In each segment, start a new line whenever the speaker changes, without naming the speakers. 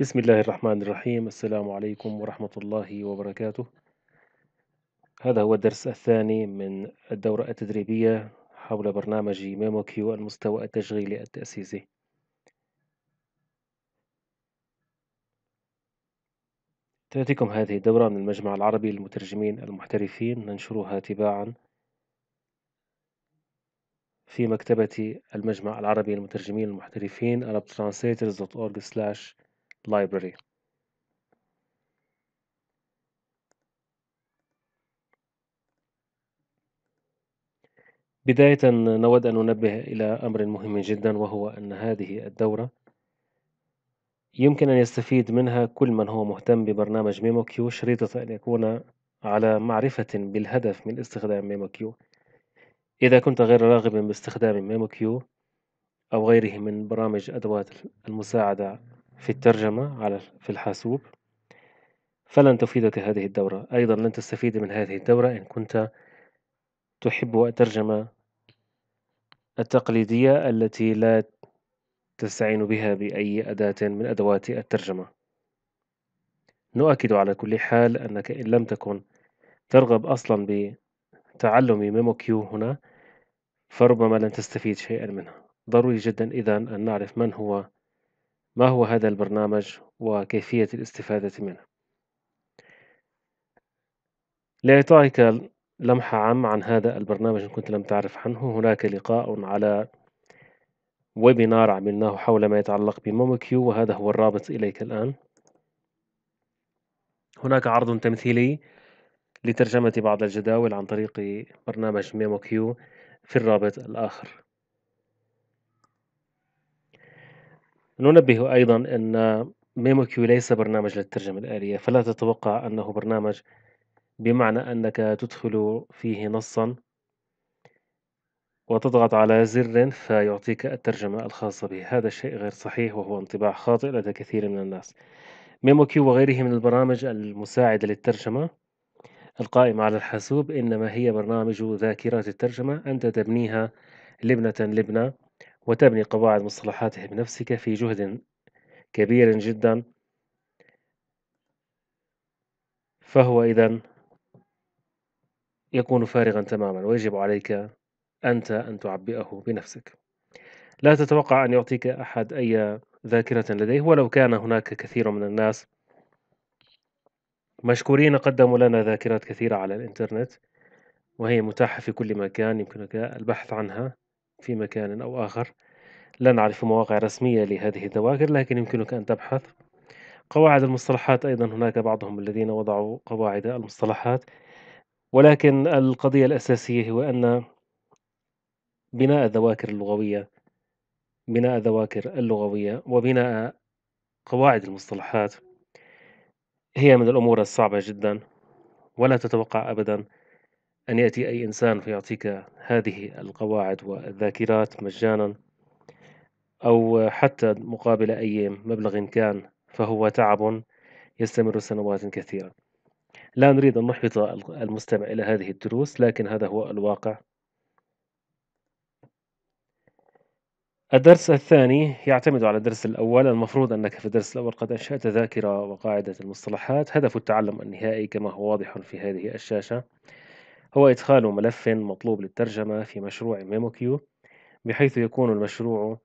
بسم الله الرحمن الرحيم السلام عليكم ورحمة الله وبركاته هذا هو الدرس الثاني من الدورة التدريبية حول برنامج ميمو كيو المستوى التشغيلي التأسيسي تأتيكم هذه الدورة من المجمع العربي للمترجمين المحترفين ننشرها تباعا في مكتبة المجمع العربي للمترجمين المحترفين arabtranslators.org/slash library بداية نود أن ننبه إلى أمر مهم جدا وهو أن هذه الدورة يمكن أن يستفيد منها كل من هو مهتم ببرنامج ميمو كيو شريطة أن يكون على معرفة بالهدف من استخدام ميمو كيو إذا كنت غير راغب باستخدام ميمو كيو أو غيره من برامج أدوات المساعدة في الترجمة على في الحاسوب فلن تفيدك هذه الدورة أيضا لن تستفيد من هذه الدورة إن كنت تحب الترجمة التقليدية التي لا تستعين بها بأي أداة من أدوات الترجمة نؤكد على كل حال أنك إن لم تكن ترغب أصلا بتعلم ميمو كيو هنا فربما لن تستفيد شيئا منها ضروري جدا إذا أن نعرف من هو ما هو هذا البرنامج وكيفية الاستفادة منه لإعطائك لمحة عامة عن هذا البرنامج إن كنت لم تعرف عنه هناك لقاء على ويبينار عملناه حول ما يتعلق بموموكيو وهذا هو الرابط إليك الآن هناك عرض تمثيلي لترجمة بعض الجداول عن طريق برنامج ميموكيو في الرابط الآخر ننبه أيضا أن ميمو كيو ليس برنامج للترجمة الآلية فلا تتوقع أنه برنامج بمعنى أنك تدخل فيه نصا وتضغط على زر فيعطيك الترجمة الخاصة به هذا الشيء غير صحيح وهو انطباع خاطئ لدى كثير من الناس ميمو كيو وغيره من البرامج المساعدة للترجمة القائمة على الحاسوب إنما هي برنامج ذاكرة الترجمة أنت تبنيها لبنة لبنة وتبني قواعد مصطلحاته بنفسك في جهد كبير جدا فهو إذا يكون فارغا تماما ويجب عليك أنت أن تعبئه بنفسك لا تتوقع أن يعطيك أحد أي ذاكرة لديه ولو كان هناك كثير من الناس مشكورين قدموا لنا ذاكرات كثيرة على الإنترنت وهي متاحة في كل مكان يمكنك البحث عنها في مكان أو آخر لا نعرف مواقع رسمية لهذه الذواكر لكن يمكنك أن تبحث قواعد المصطلحات أيضا هناك بعضهم الذين وضعوا قواعد المصطلحات ولكن القضية الأساسية هو أن بناء الذواكر اللغوية بناء الذواكر اللغوية وبناء قواعد المصطلحات هي من الأمور الصعبة جدا ولا تتوقع أبدا أن يأتي أي إنسان فيعطيك هذه القواعد والذاكرات مجانا أو حتى مقابل أي مبلغ كان فهو تعب يستمر سنوات كثيرة لا نريد أن نحبط المستمع إلى هذه الدروس لكن هذا هو الواقع الدرس الثاني يعتمد على الدرس الأول المفروض أنك في الدرس الأول قد أنشأت ذاكرة وقاعدة المصطلحات هدف التعلم النهائي كما هو واضح في هذه الشاشة هو إدخال ملف مطلوب للترجمة في مشروع ميموكيو بحيث يكون المشروع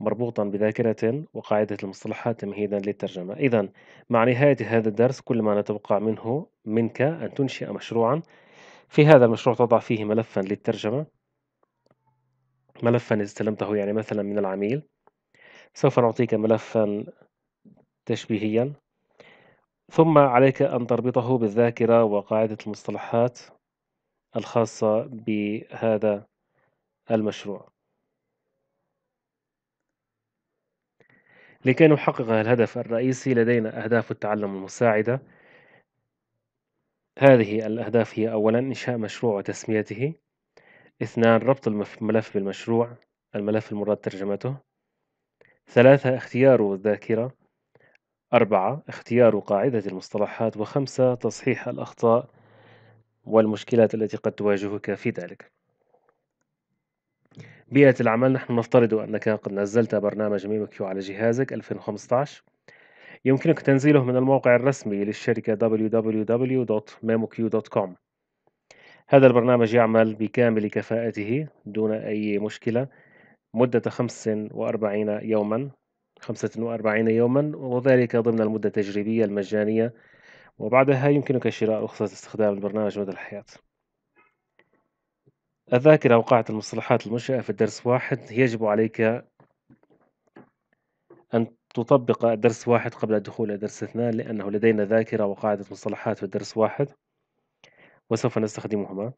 مربوطا بذاكرة وقاعدة المصطلحات تمهيدا للترجمة إذا مع نهاية هذا الدرس كل ما نتوقع منه منك أن تنشئ مشروعا في هذا المشروع تضع فيه ملفا للترجمة ملفا استلمته يعني مثلا من العميل سوف نعطيك ملفا تشبيهيا ثم عليك أن تربطه بالذاكرة وقاعدة المصطلحات الخاصة بهذا المشروع لكي نحقق الهدف الرئيسي لدينا أهداف التعلم المساعدة هذه الأهداف هي أولا إنشاء مشروع وتسميته اثنان ربط الملف بالمشروع الملف المراد ترجمته ثلاثة اختيار الذاكرة أربعة اختيار قاعدة المصطلحات وخمسة تصحيح الأخطاء والمشكلات التي قد تواجهك في ذلك بيئة العمل نحن نفترض أنك قد نزلت برنامج ميمكيو على جهازك 2015 يمكنك تنزيله من الموقع الرسمي للشركة www.memoq.com هذا البرنامج يعمل بكامل كفاءته دون أي مشكلة مدة 45 يوما 45 يوما وذلك ضمن المدة التجريبية المجانية وبعدها يمكنك شراء رخصة استخدام البرنامج مدى الحياة الذاكرة وقاعة المصطلحات المنشأة في الدرس واحد يجب عليك أن تطبق الدرس واحد قبل الدخول إلى الدرس اثنان لأنه لدينا ذاكرة وقاعدة مصطلحات في الدرس واحد وسوف نستخدمهما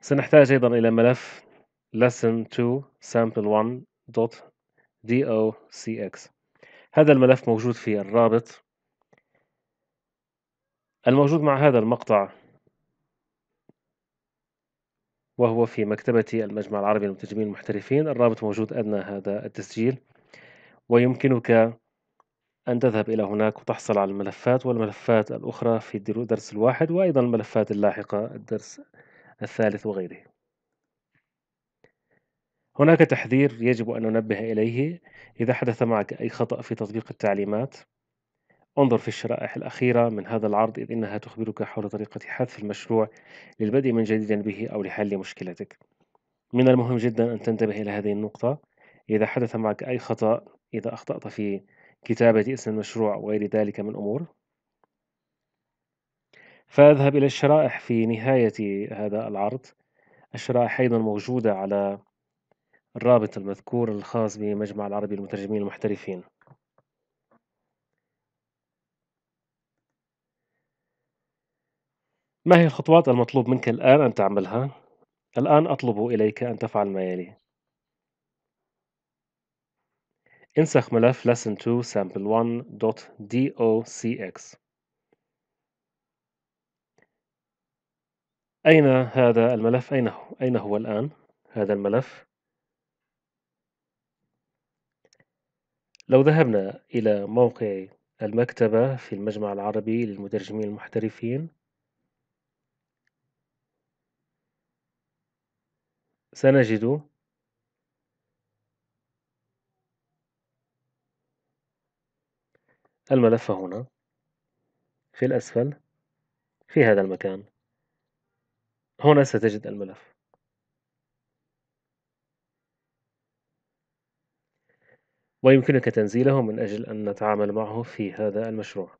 سنحتاج أيضا إلى ملف lesson2sample1.docx هذا الملف موجود في الرابط الموجود مع هذا المقطع وهو في مكتبة المجمع العربي للمترجمين المحترفين الرابط موجود أدنى هذا التسجيل ويمكنك أن تذهب إلى هناك وتحصل على الملفات والملفات الأخرى في الدرس الواحد وأيضا الملفات اللاحقة الدرس الثالث وغيره هناك تحذير يجب أن ننبه إليه إذا حدث معك أي خطأ في تطبيق التعليمات انظر في الشرائح الأخيرة من هذا العرض إذ إنها تخبرك حول طريقة حذف المشروع للبدء من جديد به أو لحل مشكلتك من المهم جدا أن تنتبه إلى هذه النقطة إذا حدث معك أي خطأ إذا أخطأت في كتابة اسم المشروع وغير ذلك من أمور فاذهب إلى الشرائح في نهاية هذا العرض الشرائح أيضا موجودة على الرابط المذكور الخاص بمجمع العربي للمترجمين المحترفين ما هي الخطوات المطلوب منك الآن أن تعملها؟ الآن أطلب إليك أن تفعل ما يلي انسخ ملف lesson2 sample1.docx أين هذا الملف؟ أين هو؟ أين هو الآن؟ هذا الملف لو ذهبنا إلى موقع المكتبة في المجمع العربي للمترجمين المحترفين سنجد الملف هنا في الأسفل في هذا المكان هنا ستجد الملف ويمكنك تنزيله من أجل أن نتعامل معه في هذا المشروع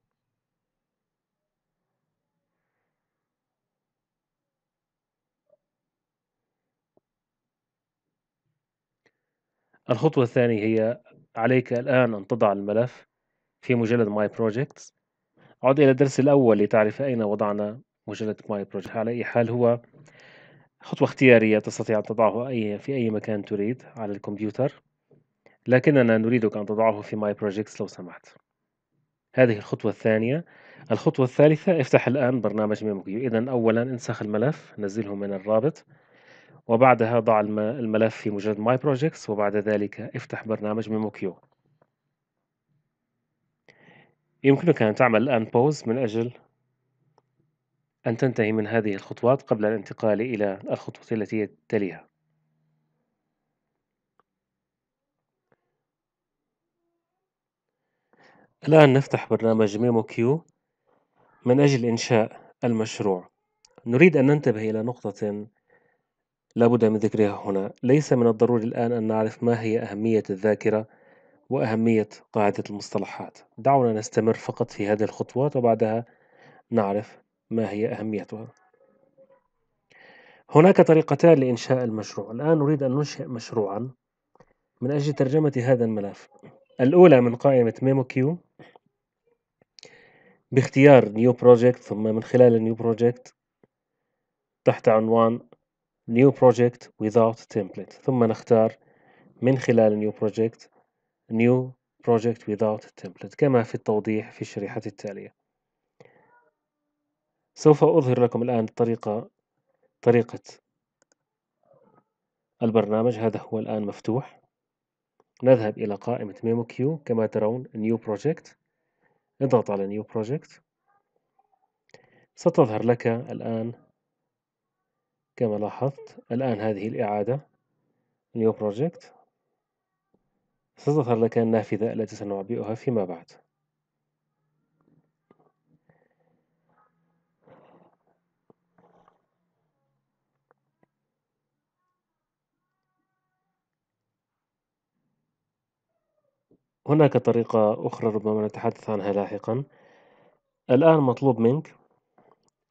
الخطوة الثانية هي عليك الآن أن تضع الملف في مجلد My Projects عد إلى الدرس الأول لتعرف أين وضعنا مجلد My Project على أي حال هو خطوة اختيارية تستطيع أن تضعه أي في أي مكان تريد على الكمبيوتر لكننا نريدك أن تضعه في My Projects لو سمحت هذه الخطوة الثانية الخطوة الثالثة افتح الآن برنامج ميموكيو إذا أولا انسخ الملف نزله من الرابط وبعدها ضع الملف في مجرد ماي بروجكتس وبعد ذلك افتح برنامج ميمو كيو يمكنك أن تعمل الآن بوز من أجل أن تنتهي من هذه الخطوات قبل الانتقال إلى الخطوة التي تليها الآن نفتح برنامج ميمو كيو من أجل إنشاء المشروع نريد أن ننتبه إلى نقطة لابد من ذكرها هنا ليس من الضروري الآن أن نعرف ما هي أهمية الذاكرة وأهمية قاعدة المصطلحات دعونا نستمر فقط في هذه الخطوات وبعدها نعرف ما هي أهميتها هناك طريقتان لإنشاء المشروع الآن نريد أن ننشئ مشروعا من أجل ترجمة هذا الملف الأولى من قائمة ميمو كيو باختيار نيو بروجكت ثم من خلال نيو بروجكت تحت عنوان New Project Without Template ثم نختار من خلال New Project New Project Without Template كما في التوضيح في الشريحة التالية سوف أظهر لكم الآن الطريقة طريقة البرنامج هذا هو الآن مفتوح نذهب إلى قائمة ميمو كيو كما ترون New Project نضغط على New Project ستظهر لك الآن كما لاحظت الآن هذه الإعادة New Project ستظهر لك النافذة التي سنعبئها فيما بعد هناك طريقة أخرى ربما نتحدث عنها لاحقا الآن مطلوب منك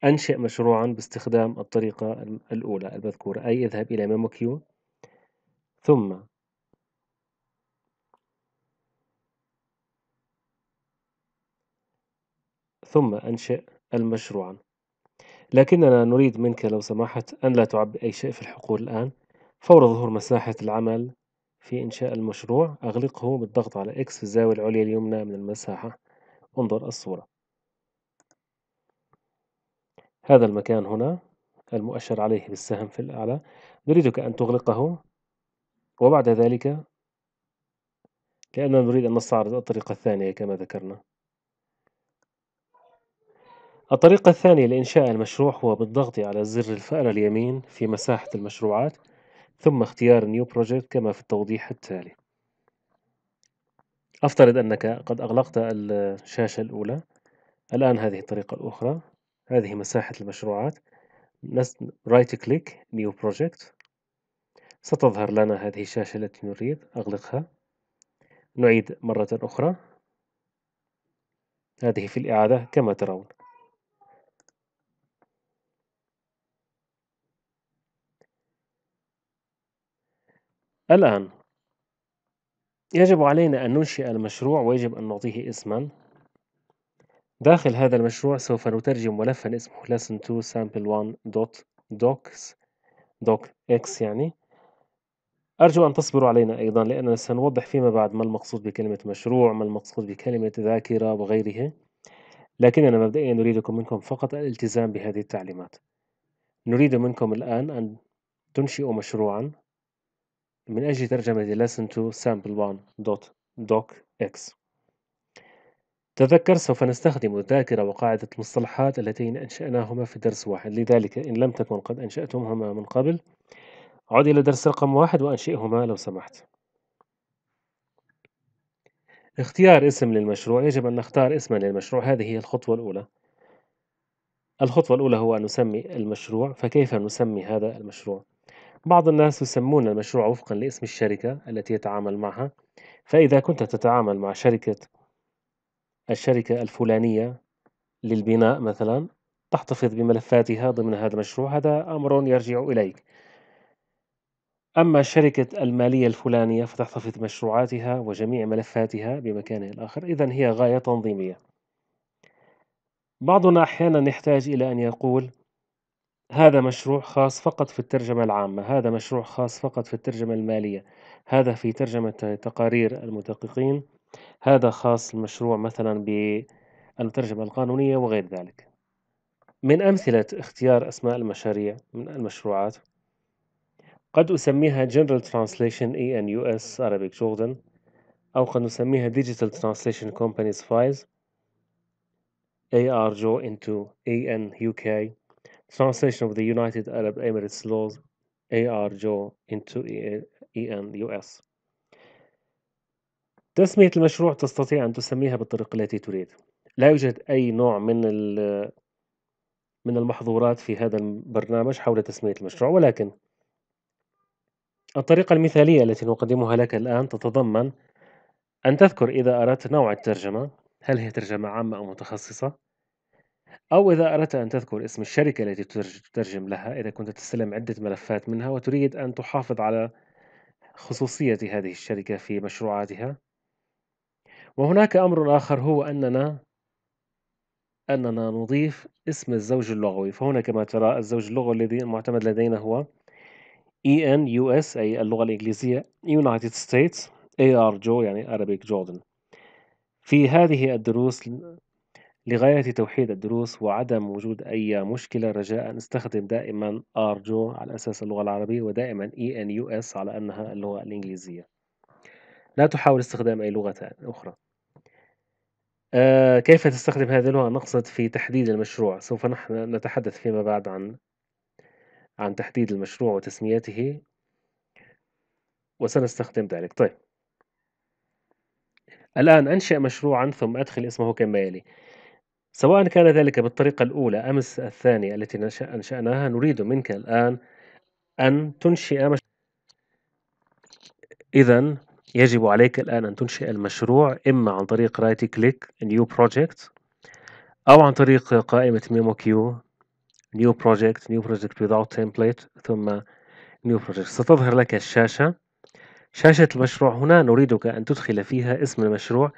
أنشئ مشروعا باستخدام الطريقة الأولى المذكورة أي اذهب إلى ميمو كيو ثم ثم أنشئ المشروع لكننا نريد منك لو سمحت أن لا تعبي أي شيء في الحقول الآن فور ظهور مساحة العمل في إنشاء المشروع أغلقه بالضغط على X في الزاوية العليا اليمنى من المساحة انظر الصورة هذا المكان هنا المؤشر عليه بالسهم في الأعلى نريدك أن تغلقه وبعد ذلك لأننا نريد أن نستعرض الطريقة الثانية كما ذكرنا الطريقة الثانية لإنشاء المشروع هو بالضغط على زر الفأرة اليمين في مساحة المشروعات ثم اختيار New Project كما في التوضيح التالي أفترض أنك قد أغلقت الشاشة الأولى الآن هذه الطريقة الأخرى هذه مساحة المشروعات رايت كليك نيو بروجكت ستظهر لنا هذه الشاشة التي نريد أغلقها نعيد مرة أخرى هذه في الإعادة كما ترون الآن يجب علينا أن ننشئ المشروع ويجب أن نعطيه اسما داخل هذا المشروع سوف نترجم ملفا اسمه lesson 2 sample docs doc x يعني أرجو أن تصبروا علينا أيضا لأننا سنوضح فيما بعد ما المقصود بكلمة مشروع ما المقصود بكلمة ذاكرة وغيرها لكننا مبدئيا نريدكم منكم فقط الالتزام بهذه التعليمات نريد منكم الآن أن تنشئوا مشروعا من أجل ترجمة lesson 2 sample1.docx تذكر سوف نستخدم الذاكرة وقاعدة المصطلحات اللتين أنشأناهما في درس واحد لذلك إن لم تكن قد أنشأتمهما من قبل عد إلى درس رقم واحد وأنشئهما لو سمحت اختيار اسم للمشروع يجب أن نختار اسما للمشروع هذه هي الخطوة الأولى الخطوة الأولى هو أن نسمي المشروع فكيف نسمي هذا المشروع؟ بعض الناس يسمون المشروع وفقا لاسم الشركة التي يتعامل معها فإذا كنت تتعامل مع شركة الشركة الفلانية للبناء مثلا تحتفظ بملفاتها ضمن هذا المشروع هذا أمر يرجع إليك أما الشركة المالية الفلانية فتحتفظ بمشروعاتها وجميع ملفاتها بمكانها الآخر إذا هي غاية تنظيمية بعضنا أحيانا يحتاج إلى أن يقول هذا مشروع خاص فقط في الترجمة العامة هذا مشروع خاص فقط في الترجمة المالية هذا في ترجمة تقارير المدققين هذا خاص المشروع مثلا بالترجمة القانونية وغير ذلك من أمثلة اختيار أسماء المشاريع من المشروعات قد أسميها General Translation ENUS Arabic Jordan أو قد نسميها Digital Translation Companies Files ARJO into UK Translation of the United Arab Emirates Laws ARJO into US تسمية المشروع تستطيع أن تسميها بالطريقة التي تريد لا يوجد أي نوع من من المحظورات في هذا البرنامج حول تسمية المشروع ولكن الطريقة المثالية التي نقدمها لك الآن تتضمن أن تذكر إذا أردت نوع الترجمة هل هي ترجمة عامة أو متخصصة أو إذا أردت أن تذكر اسم الشركة التي تترجم لها إذا كنت تستلم عدة ملفات منها وتريد أن تحافظ على خصوصية هذه الشركة في مشروعاتها وهناك أمر آخر هو أننا أننا نضيف اسم الزوج اللغوي فهنا كما ترى الزوج اللغوي الذي المعتمد لدينا هو EN US أي اللغة الإنجليزية United States AR جو يعني Arabic Jordan في هذه الدروس لغاية توحيد الدروس وعدم وجود أي مشكلة رجاء استخدم دائما أرجو على أساس اللغة العربية ودائما ENUS على أنها اللغة الإنجليزية لا تحاول استخدام أي لغة أخرى آه، كيف تستخدم هذه اللغة نقصد في تحديد المشروع سوف نحن نتحدث فيما بعد عن عن تحديد المشروع وتسميته وسنستخدم ذلك طيب الآن أنشئ مشروعا ثم أدخل اسمه كما يلي سواء كان ذلك بالطريقة الأولى أم الثانية التي أنشأناها نريد منك الآن أن تنشئ مشروع إذا يجب عليك الآن أن تنشئ المشروع إما عن طريق رايت كليك نيو بروجكت أو عن طريق قائمة ميمو كيو نيو بروجكت نيو بروجكت Without Template ثم نيو بروجكت ستظهر لك الشاشة شاشة المشروع هنا نريدك أن تدخل فيها اسم المشروع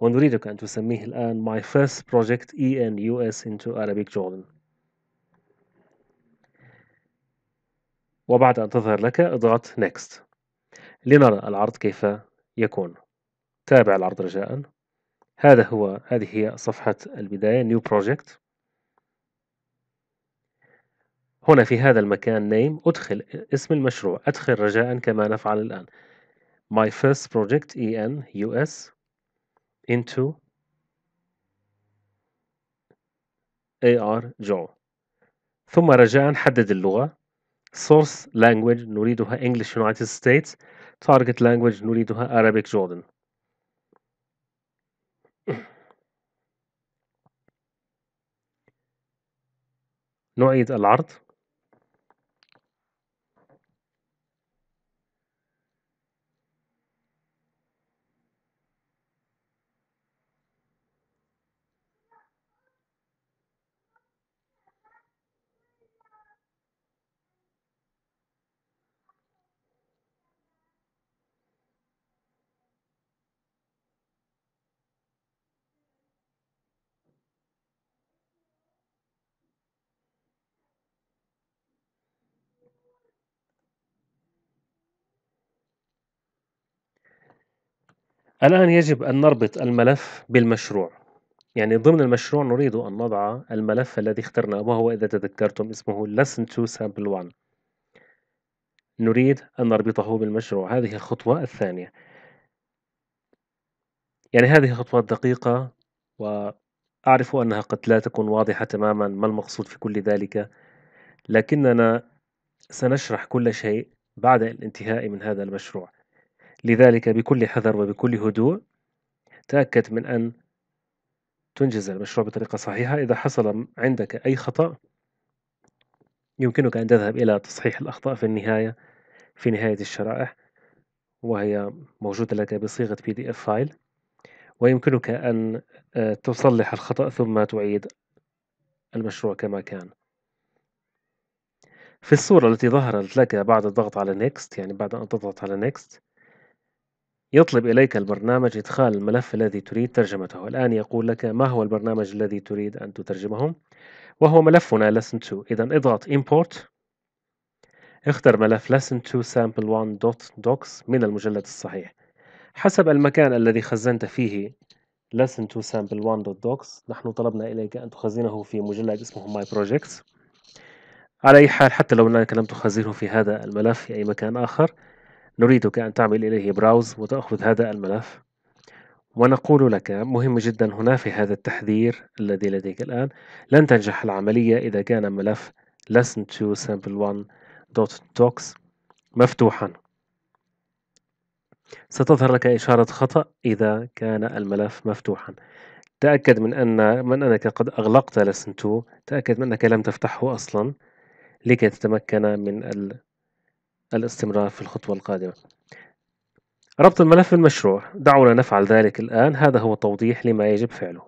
ونريدك أن تسميه الآن My First Project ENUS into Arabic Jordan وبعد أن تظهر لك اضغط Next لنرى العرض كيف يكون تابع العرض رجاء هذا هو هذه هي صفحة البداية New Project هنا في هذا المكان Name أدخل اسم المشروع أدخل رجاء كما نفعل الآن My first project EN US into AR جو ثم رجاء حدد اللغة source language نريدها English United States target language نريدها Arabic Jordan نعيد العرض الآن يجب أن نربط الملف بالمشروع يعني ضمن المشروع نريد أن نضع الملف الذي اخترناه وهو إذا تذكرتم اسمه lesson 2 sample 1 نريد أن نربطه بالمشروع هذه الخطوة الثانية يعني هذه خطوات دقيقة وأعرف أنها قد لا تكون واضحة تماما ما المقصود في كل ذلك لكننا سنشرح كل شيء بعد الانتهاء من هذا المشروع لذلك بكل حذر وبكل هدوء تأكد من أن تنجز المشروع بطريقة صحيحة إذا حصل عندك أي خطأ يمكنك أن تذهب إلى تصحيح الأخطاء في النهاية في نهاية الشرائح وهي موجودة لك بصيغة بي دي اف فايل ويمكنك أن آه، تصلح الخطأ ثم تعيد المشروع كما كان في الصورة التي ظهرت لك بعد الضغط على نيكست يعني بعد أن تضغط على نيكست يطلب إليك البرنامج إدخال الملف الذي تريد ترجمته الآن يقول لك ما هو البرنامج الذي تريد أن تترجمه وهو ملفنا lesson 2 إذا اضغط import اختر ملف lesson 2 sample1.docs من المجلد الصحيح حسب المكان الذي خزنت فيه lesson 2 sample1.docs نحن طلبنا إليك أن تخزنه في مجلد اسمه my projects على أي حال حتى لو أنك لم تخزنه في هذا الملف في أي مكان آخر نريدك أن تعمل إليه براوز وتأخذ هذا الملف ونقول لك مهم جدا هنا في هذا التحذير الذي لديك الآن لن تنجح العملية إذا كان ملف lesson2 sample1.docs مفتوحا ستظهر لك إشارة خطأ إذا كان الملف مفتوحا تأكد من أن من أنك قد أغلقت lesson2 تأكد من أنك لم تفتحه أصلا لكي تتمكن من الاستمرار في الخطوة القادمة ربط الملف بالمشروع دعونا نفعل ذلك الآن هذا هو توضيح لما يجب فعله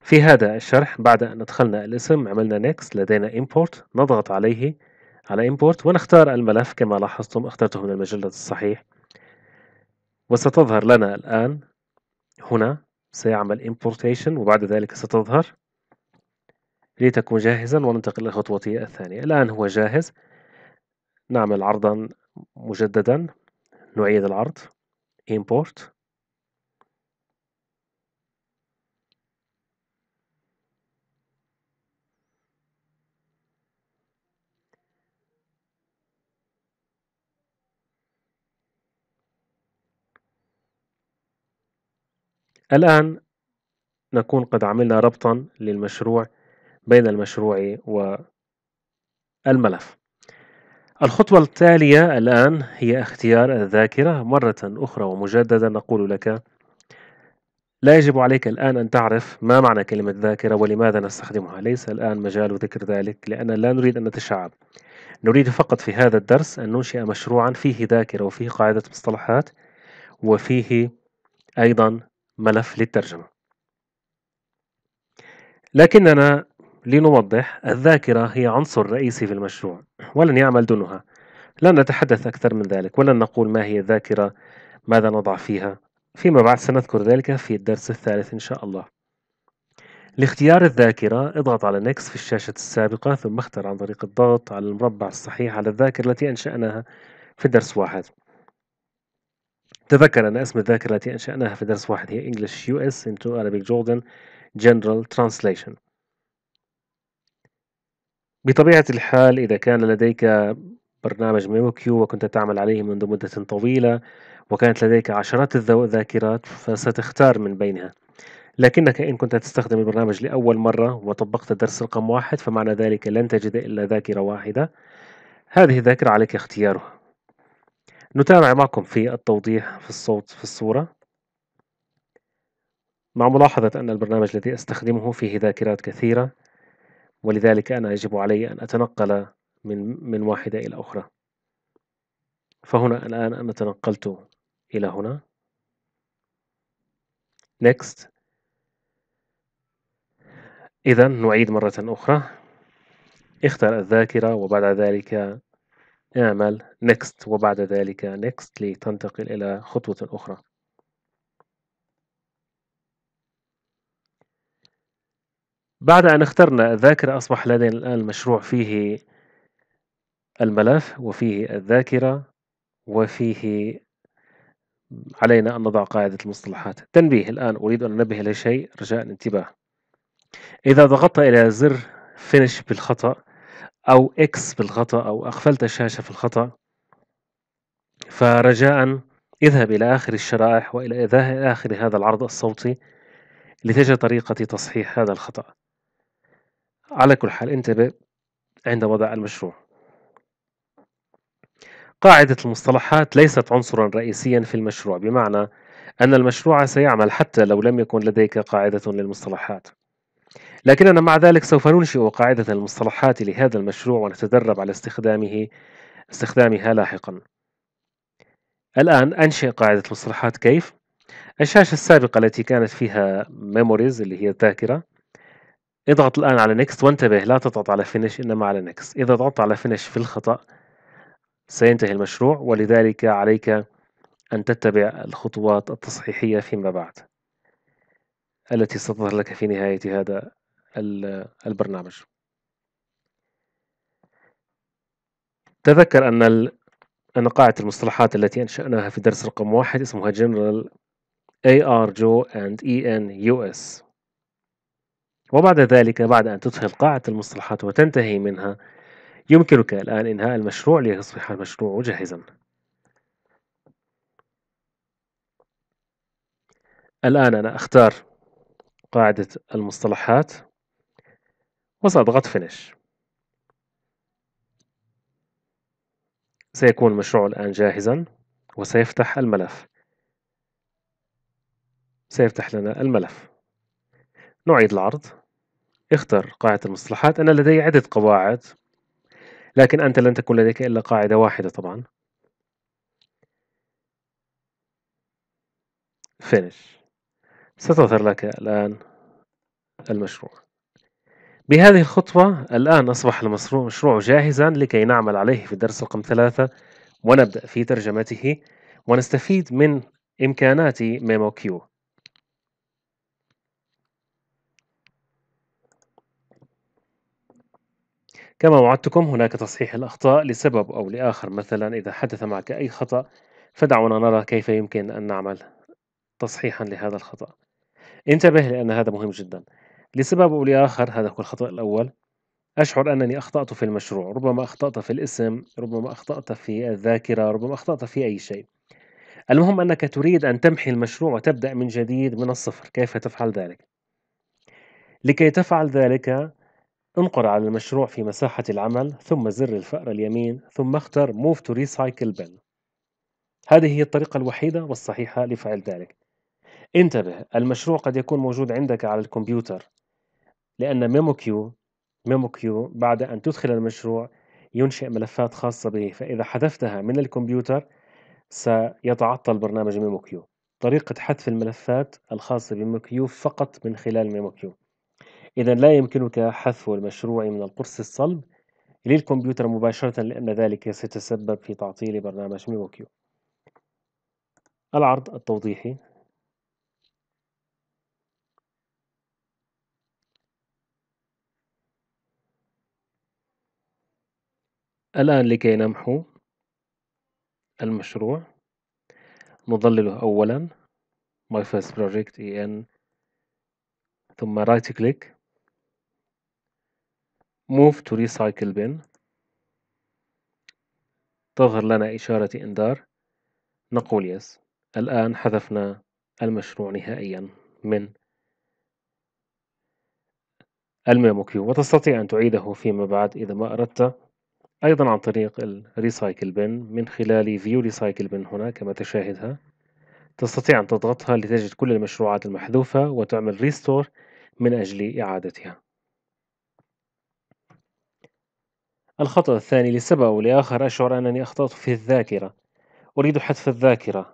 في هذا الشرح بعد أن أدخلنا الاسم عملنا next لدينا import نضغط عليه على import ونختار الملف كما لاحظتم اخترته من المجلة الصحيح وستظهر لنا الآن هنا سيعمل importation وبعد ذلك ستظهر لتكون جاهزا وننتقل للخطوة الثانية الآن هو جاهز نعمل عرضا مجددا نعيد العرض import الآن نكون قد عملنا ربطا للمشروع بين المشروع والملف الخطوة التالية الآن هي اختيار الذاكرة مرة أخرى ومجددا نقول لك لا يجب عليك الآن أن تعرف ما معنى كلمة ذاكرة ولماذا نستخدمها ليس الآن مجال ذكر ذلك لأن لا نريد أن نتشعب نريد فقط في هذا الدرس أن ننشئ مشروعا فيه ذاكرة وفيه قاعدة مصطلحات وفيه أيضا ملف للترجمة لكننا لنوضح الذاكرة هي عنصر رئيسي في المشروع ولن يعمل دونها لن نتحدث أكثر من ذلك ولن نقول ما هي الذاكرة ماذا نضع فيها فيما بعد سنذكر ذلك في الدرس الثالث إن شاء الله لاختيار الذاكرة اضغط على Next في الشاشة السابقة ثم اختر عن طريق الضغط على المربع الصحيح على الذاكرة التي أنشأناها في درس واحد تذكر أن اسم الذاكرة التي أنشأناها في درس واحد هي English US into Arabic Jordan General Translation بطبيعة الحال إذا كان لديك برنامج ميموكيو وكنت تعمل عليه منذ مدة طويلة وكانت لديك عشرات الذاكرات فستختار من بينها لكنك إن كنت تستخدم البرنامج لأول مرة وطبقت درس رقم واحد فمعنى ذلك لن تجد إلا ذاكرة واحدة هذه الذاكرة عليك اختيارها نتابع معكم في التوضيح في الصوت في الصورة مع ملاحظة أن البرنامج الذي أستخدمه فيه ذاكرات كثيرة ولذلك أنا يجب علي أن أتنقل من من واحدة إلى أخرى فهنا الآن أنا تنقلت إلى هنا next إذا نعيد مرة أخرى اختر الذاكرة وبعد ذلك اعمل next وبعد ذلك next لتنتقل إلى خطوة أخرى بعد أن اخترنا الذاكرة أصبح لدينا الآن المشروع فيه الملف وفيه الذاكرة وفيه علينا أن نضع قاعدة المصطلحات تنبيه الآن أريد أن أنبه إلى شيء رجاء الانتباه إذا ضغطت إلى زر فينش بالخطأ أو إكس بالخطأ أو أقفلت الشاشة في الخطأ فرجاء اذهب إلى آخر الشرائح وإلى آخر هذا العرض الصوتي لتجد طريقة تصحيح هذا الخطأ على كل حال انتبه عند وضع المشروع قاعدة المصطلحات ليست عنصرا رئيسيا في المشروع بمعنى أن المشروع سيعمل حتى لو لم يكن لديك قاعدة للمصطلحات لكننا مع ذلك سوف ننشئ قاعدة المصطلحات لهذا المشروع ونتدرب على استخدامه استخدامها لاحقا الآن أنشئ قاعدة المصطلحات كيف؟ الشاشة السابقة التي كانت فيها ميموريز اللي هي الذاكرة اضغط الآن على نيكست وانتبه لا تضغط على فينش إنما على نيكست إذا ضغطت على فينش في الخطأ سينتهي المشروع ولذلك عليك أن تتبع الخطوات التصحيحية فيما بعد التي ستظهر لك في نهاية هذا البرنامج تذكر أن أن قاعدة المصطلحات التي أنشأناها في درس رقم واحد اسمها General AR Joe and EN US وبعد ذلك بعد أن تدخل قاعة المصطلحات وتنتهي منها يمكنك الآن إنهاء المشروع ليصبح المشروع جاهزا الآن أنا أختار قاعدة المصطلحات وسأضغط Finish سيكون المشروع الآن جاهزا وسيفتح الملف سيفتح لنا الملف نعيد العرض اختر قاعدة المصطلحات أنا لدي عدة قواعد لكن أنت لن تكون لديك إلا قاعدة واحدة طبعا Finish ستظهر لك الآن المشروع بهذه الخطوة الآن أصبح المشروع جاهزا لكي نعمل عليه في الدرس رقم ثلاثة ونبدأ في ترجمته ونستفيد من إمكانات ميمو كيو كما وعدتكم هناك تصحيح الأخطاء لسبب أو لآخر مثلا إذا حدث معك أي خطأ فدعونا نرى كيف يمكن أن نعمل تصحيحا لهذا الخطأ انتبه لأن هذا مهم جدا لسبب أو لآخر هذا هو الخطأ الأول أشعر أنني أخطأت في المشروع ربما أخطأت في الاسم ربما أخطأت في الذاكرة ربما أخطأت في أي شيء المهم أنك تريد أن تمحي المشروع وتبدأ من جديد من الصفر كيف تفعل ذلك؟ لكي تفعل ذلك انقر على المشروع في مساحة العمل ثم زر الفأرة اليمين ثم اختر Move to Recycle Bin هذه هي الطريقة الوحيدة والصحيحة لفعل ذلك انتبه المشروع قد يكون موجود عندك على الكمبيوتر لأن ميموكيو ميموكيو بعد أن تدخل المشروع ينشئ ملفات خاصة به فإذا حذفتها من الكمبيوتر سيتعطل برنامج ميموكيو طريقة حذف الملفات الخاصة بميموكيو فقط من خلال ميموكيو إذا لا يمكنك حذف المشروع من القرص الصلب للكمبيوتر مباشرة لأن ذلك سيتسبب في تعطيل برنامج ميموكيو العرض التوضيحي الآن لكي نمحو المشروع نظلله أولا My first project en ثم right click move to recycle bin تظهر لنا إشارة إنذار نقول yes الآن حذفنا المشروع نهائيا من الميمو كيو وتستطيع أن تعيده فيما بعد إذا ما أردت أيضا عن طريق الريسايكل بن من خلال View Recycle Bin هنا كما تشاهدها تستطيع أن تضغطها لتجد كل المشروعات المحذوفة وتعمل ريستور من أجل إعادتها الخطأ الثاني لسبب أو لآخر أشعر أنني أخطأت في الذاكرة أريد حذف الذاكرة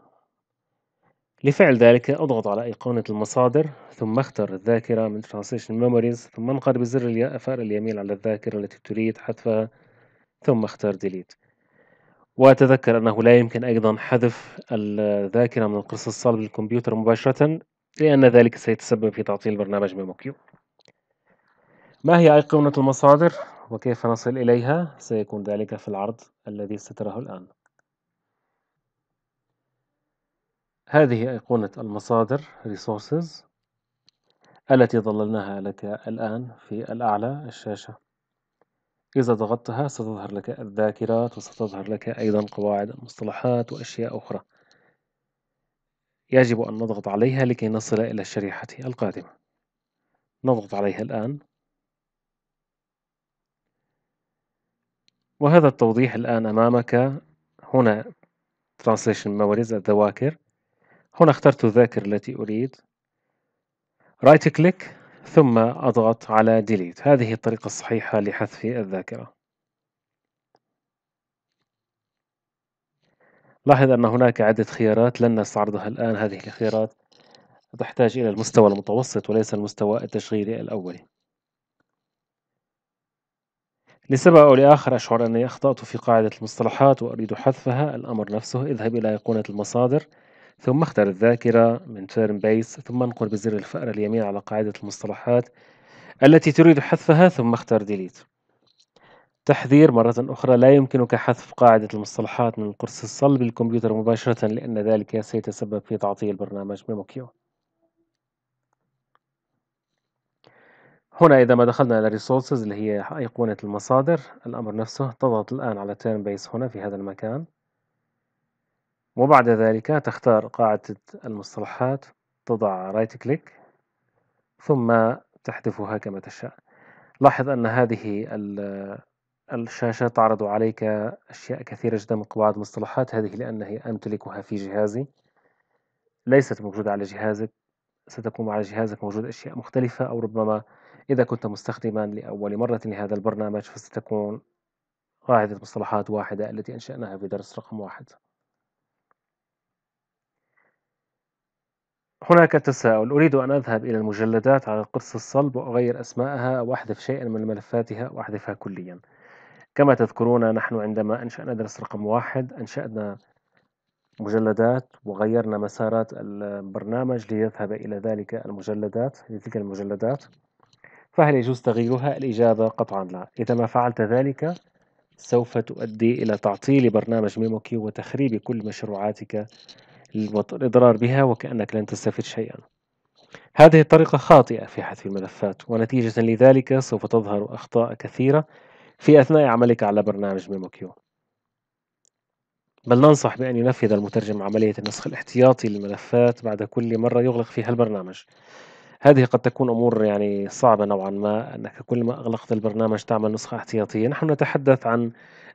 لفعل ذلك أضغط على أيقونة المصادر ثم أختر الذاكرة من Transition Memories ثم أنقر بزر الفأر اليمين على الذاكرة التي تريد حذفها ثم أختار Delete وأتذكر أنه لا يمكن أيضا حذف الذاكرة من القرص الصلب للكمبيوتر مباشرة لأن ذلك سيتسبب في تعطيل برنامج ميموكيو ما هي أيقونة المصادر؟ وكيف نصل إليها سيكون ذلك في العرض الذي ستراه الآن هذه أيقونة المصادر Resources التي ظللناها لك الآن في الأعلى الشاشة إذا ضغطتها ستظهر لك الذاكرات وستظهر لك أيضا قواعد المصطلحات وأشياء أخرى يجب أن نضغط عليها لكي نصل إلى الشريحة القادمة نضغط عليها الآن وهذا التوضيح الآن أمامك هنا Translation Memories الذواكر هنا اخترت الذاكرة التي أريد رايت كليك ثم أضغط على Delete هذه الطريقة الصحيحة لحذف الذاكرة لاحظ أن هناك عدة خيارات لن نستعرضها الآن هذه الخيارات تحتاج إلى المستوى المتوسط وليس المستوى التشغيلي الأولي لسبب أو لآخر أشعر أني أخطأت في قاعدة المصطلحات وأريد حذفها الأمر نفسه اذهب إلى أيقونة المصادر ثم اختر الذاكرة من تيرن بيس ثم انقر بزر الفأرة اليمين على قاعدة المصطلحات التي تريد حذفها ثم اختر ديليت تحذير مرة أخرى لا يمكنك حذف قاعدة المصطلحات من القرص الصلب للكمبيوتر مباشرة لأن ذلك سيتسبب في تعطيل برنامج ميموكيو هنا إذا ما دخلنا إلى Resources اللي هي أيقونة المصادر الأمر نفسه تضغط الآن على Turn Base هنا في هذا المكان وبعد ذلك تختار قاعدة المصطلحات تضع رايت right كليك ثم تحذفها كما تشاء لاحظ أن هذه الشاشة تعرض عليك أشياء كثيرة جدا من قواعد المصطلحات هذه لأنني أمتلكها في جهازي ليست موجودة على جهازك ستكون على جهازك موجود أشياء مختلفة أو ربما إذا كنت مستخدما لأول مرة لهذا البرنامج فستكون قاعدة مصطلحات واحدة التي أنشأناها في درس رقم واحد هناك تساؤل أريد أن أذهب إلى المجلدات على القرص الصلب وأغير أسماءها وأحذف شيئا من ملفاتها وأحذفها كليا كما تذكرون نحن عندما أنشأنا درس رقم واحد أنشأنا مجلدات وغيرنا مسارات البرنامج ليذهب إلى ذلك المجلدات لتلك المجلدات فهل يجوز تغييرها؟ الإجابة قطعا لا إذا ما فعلت ذلك سوف تؤدي إلى تعطيل برنامج ميموكي وتخريب كل مشروعاتك للإضرار بها وكأنك لن تستفد شيئا هذه الطريقة خاطئة في حذف الملفات ونتيجة لذلك سوف تظهر أخطاء كثيرة في أثناء عملك على برنامج ميموكيو بل ننصح بأن ينفذ المترجم عملية النسخ الاحتياطي للملفات بعد كل مرة يغلق فيها البرنامج هذه قد تكون أمور يعني صعبة نوعا ما أنك كل ما أغلقت البرنامج تعمل نسخة احتياطية نحن نتحدث عن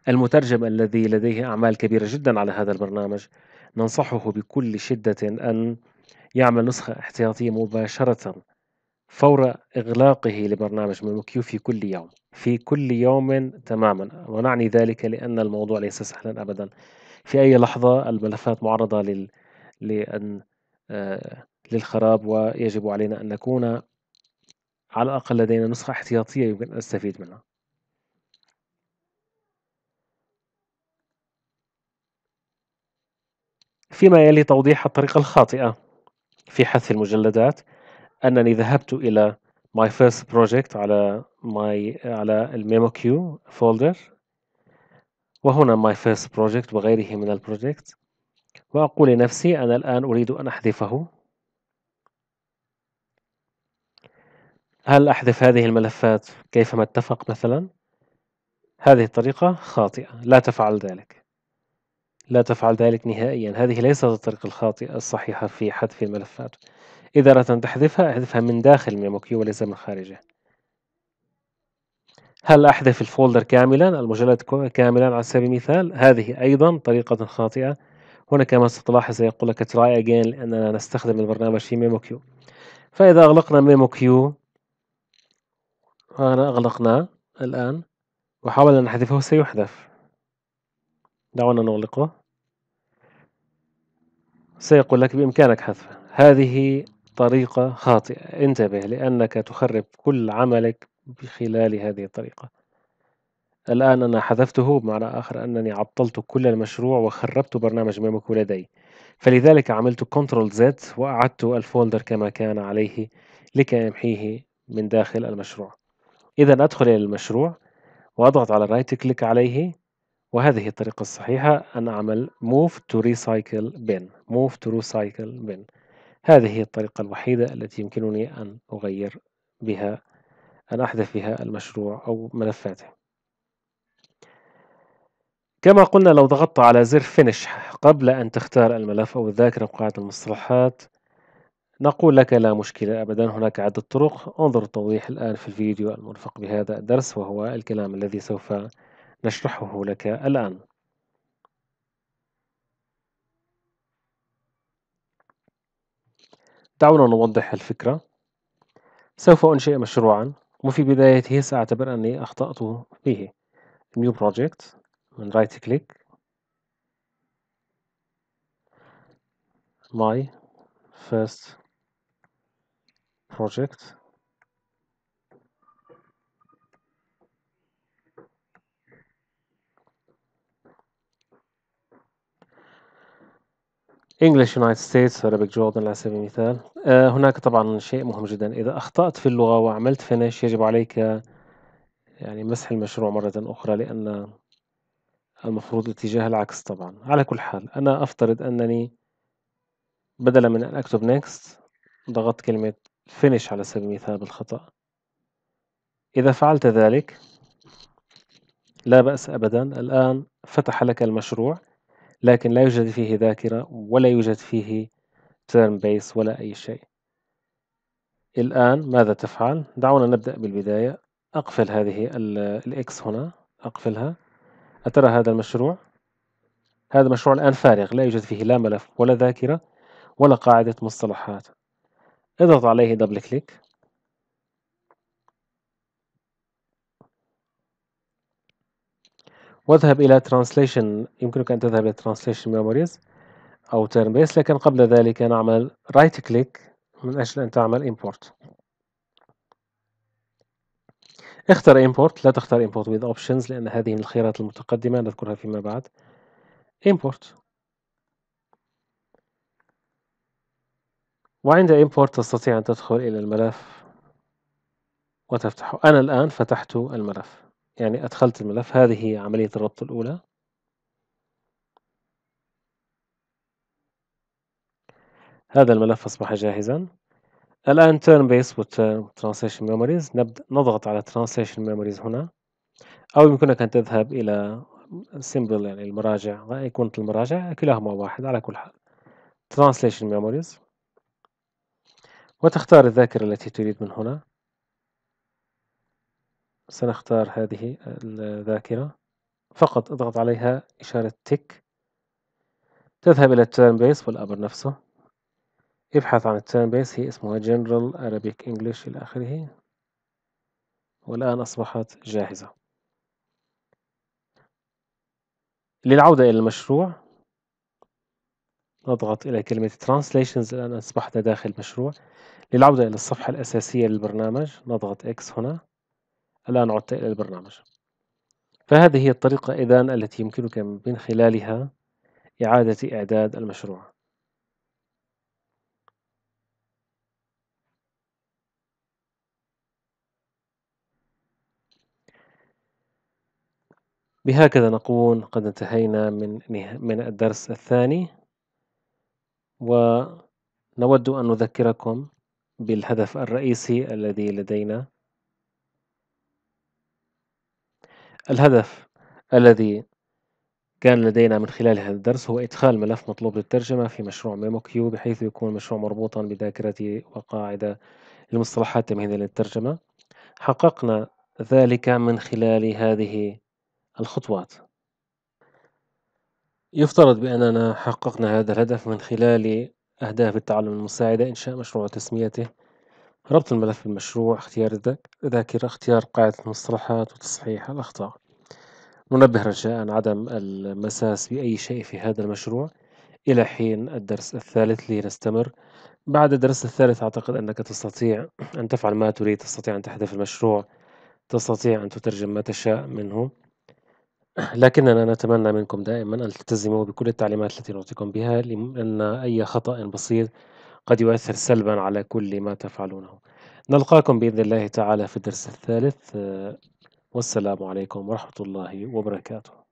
المترجم الذي لديه أعمال كبيرة جدا على هذا البرنامج ننصحه بكل شدة أن يعمل نسخة احتياطية مباشرة فور إغلاقه لبرنامج ميموكيو في كل يوم في كل يوم تماما ونعني ذلك لأن الموضوع ليس سهلا أبدا في أي لحظة الملفات معرضة لل... لأن آه، للخراب ويجب علينا أن نكون على الأقل لدينا نسخة احتياطية يمكن أن نستفيد منها فيما يلي توضيح الطريقة الخاطئة في حذف المجلدات أنني ذهبت إلى my first project على my على الميمو كيو فولدر وهنا my first project وغيره من البروجكت وأقول لنفسي أنا الآن أريد أن أحذفه هل أحذف هذه الملفات كيفما اتفق مثلا؟ هذه الطريقة خاطئة لا تفعل ذلك لا تفعل ذلك نهائيا هذه ليست الطريقة الخاطئة الصحيحة في حذف الملفات إذا أردت أن تحذفها احذفها من داخل ميمو كيو وليس من خارجه هل أحذف الفولدر كاملا المجلد كاملا على سبيل المثال هذه أيضا طريقة خاطئة هنا كما ستلاحظ سيقول لك try again لأننا نستخدم البرنامج في ميمو كيو فإذا أغلقنا ميمو كيو أنا أغلقناه الآن وحاول أن أحذفه سيحذف دعونا نغلقه سيقول لك بإمكانك حذفه هذه طريقة خاطئة انتبه لأنك تخرب كل عملك بخلال هذه الطريقة الآن أنا حذفته بمعنى آخر أنني عطلت كل المشروع وخربت برنامج ميموكو لدي فلذلك عملت Ctrl Z وأعدت الفولدر كما كان عليه لكي أمحيه من داخل المشروع إذا أدخل إلى المشروع وأضغط على رايت كليك عليه وهذه الطريقة الصحيحة أن أعمل Move to Recycle Bin Move to Recycle Bin هذه هي الطريقة الوحيدة التي يمكنني أن أغير بها أن أحذف بها المشروع أو ملفاته كما قلنا لو ضغطت على زر Finish قبل أن تختار الملف أو الذاكرة بقاعدة المصطلحات نقول لك لا مشكلة أبدا هناك عدة طرق انظر التوضيح الآن في الفيديو المرفق بهذا الدرس وهو الكلام الذي سوف نشرحه لك الآن دعونا نوضح الفكرة سوف أنشئ مشروعا وفي بدايته سأعتبر أني أخطأت به New Project من Right Click My First project English United States Arabic Jordan على سبيل المثال آه، هناك طبعا شيء مهم جدا إذا أخطأت في اللغة وعملت فنش يجب عليك يعني مسح المشروع مرة أخرى لأن المفروض الاتجاه العكس طبعا على كل حال أنا أفترض أنني بدلا من أن أكتب next ضغطت كلمة الفينش على سبيل المثال بالخطأ إذا فعلت ذلك لا بأس أبدا الآن فتح لك المشروع لكن لا يوجد فيه ذاكرة ولا يوجد فيه تيرم بيس ولا أي شيء الآن ماذا تفعل؟ دعونا نبدأ بالبداية أقفل هذه الإكس هنا أقفلها أترى هذا المشروع؟ هذا المشروع الآن فارغ لا يوجد فيه لا ملف ولا ذاكرة ولا قاعدة مصطلحات اضغط عليه دبل كليك واذهب إلى Translation يمكنك أن تذهب إلى Translation Memories أو Turn Base لكن قبل ذلك نعمل Right Click من أجل أن تعمل Import اختر Import لا تختار Import with Options لأن هذه من الخيارات المتقدمة نذكرها فيما بعد Import وعند import تستطيع أن تدخل إلى الملف وتفتحه أنا الآن فتحت الملف يعني أدخلت الملف هذه هي عملية الربط الأولى هذا الملف أصبح جاهزا الآن turn base with translation memories نبدأ نضغط على translation memories هنا أو يمكنك أن تذهب إلى simple يعني المراجع إيقونة المراجع كلاهما واحد على كل حال translation memories وتختار الذاكرة التي تريد من هنا سنختار هذه الذاكرة فقط اضغط عليها إشارة تك تذهب إلى التيرن بيس والأمر نفسه ابحث عن التيرن بيس هي اسمها General Arabic English إلى آخره والآن أصبحت جاهزة للعودة إلى المشروع نضغط إلى كلمة Translations الآن أصبحنا داخل مشروع للعودة إلى الصفحة الأساسية للبرنامج نضغط X هنا الآن عدت إلى البرنامج فهذه هي الطريقة إذا التي يمكنك من خلالها إعادة إعداد المشروع بهكذا نكون قد انتهينا من من الدرس الثاني ونود أن نذكركم بالهدف الرئيسي الذي لدينا الهدف الذي كان لدينا من خلال هذا الدرس هو إدخال ملف مطلوب للترجمة في مشروع ميمو كيو بحيث يكون المشروع مربوطا بذاكرة وقاعدة المصطلحات تمهيدية للترجمة حققنا ذلك من خلال هذه الخطوات يفترض بأننا حققنا هذا الهدف من خلال أهداف التعلم المساعدة إنشاء مشروع وتسميته ربط الملف بالمشروع اختيار الذاكرة اختيار قاعدة المصطلحات وتصحيح الأخطاء ننبه رجاء عدم المساس بأي شيء في هذا المشروع إلى حين الدرس الثالث لنستمر بعد الدرس الثالث أعتقد أنك تستطيع أن تفعل ما تريد تستطيع أن تحذف المشروع تستطيع أن تترجم ما تشاء منه لكننا نتمنى منكم دائما أن تلتزموا بكل التعليمات التي نعطيكم بها لأن أي خطأ بسيط قد يؤثر سلبا على كل ما تفعلونه نلقاكم بإذن الله تعالى في الدرس الثالث آه، والسلام عليكم ورحمة الله وبركاته